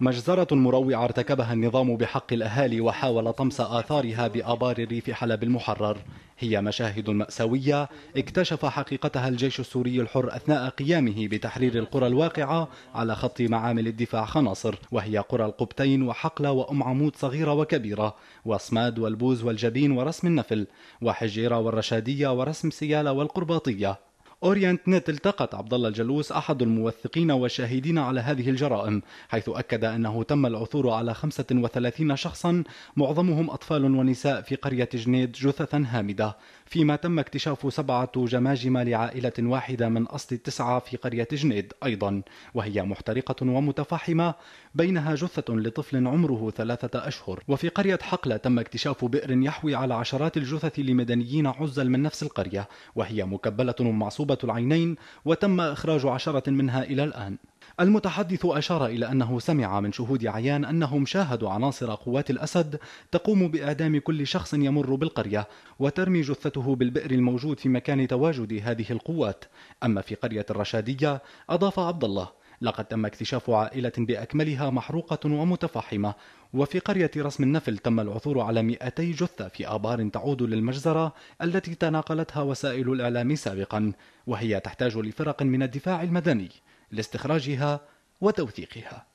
مجزرة مروعة ارتكبها النظام بحق الأهالي وحاول طمس آثارها بآبار ريف حلب المحرر هي مشاهد مأساوية اكتشف حقيقتها الجيش السوري الحر أثناء قيامه بتحرير القرى الواقعة على خط معامل الدفاع خناصر وهي قرى القبتين وحقلة وأم عمود صغيرة وكبيرة وصماد والبوز والجبين ورسم النفل وحجيرة والرشادية ورسم سيالة والقرباطية أورينت نت التقط عبد الله الجلوس أحد الموثقين والشاهدين على هذه الجرائم حيث أكد أنه تم العثور على 35 شخصا معظمهم أطفال ونساء في قرية جنيد جثثا هامدة فيما تم اكتشاف سبعة جماجم لعائلة واحدة من أصل التسعة في قرية جنيد أيضا وهي محترقة ومتفاحمة بينها جثة لطفل عمره ثلاثة أشهر وفي قرية حقلة تم اكتشاف بئر يحوي على عشرات الجثث لمدنيين عزل من نفس القرية وهي مكبلة معصوبة العينين وتم إخراج عشرة منها إلى الآن المتحدث أشار إلى أنه سمع من شهود عيان أنهم شاهدوا عناصر قوات الأسد تقوم بإعدام كل شخص يمر بالقرية وترمي جثته بالبئر الموجود في مكان تواجد هذه القوات أما في قرية الرشادية أضاف عبد الله لقد تم اكتشاف عائلة بأكملها محروقة ومتفحمة وفي قرية رسم النفل تم العثور على 200 جثة في آبار تعود للمجزرة التي تناقلتها وسائل الإعلام سابقا وهي تحتاج لفرق من الدفاع المدني لاستخراجها وتوثيقها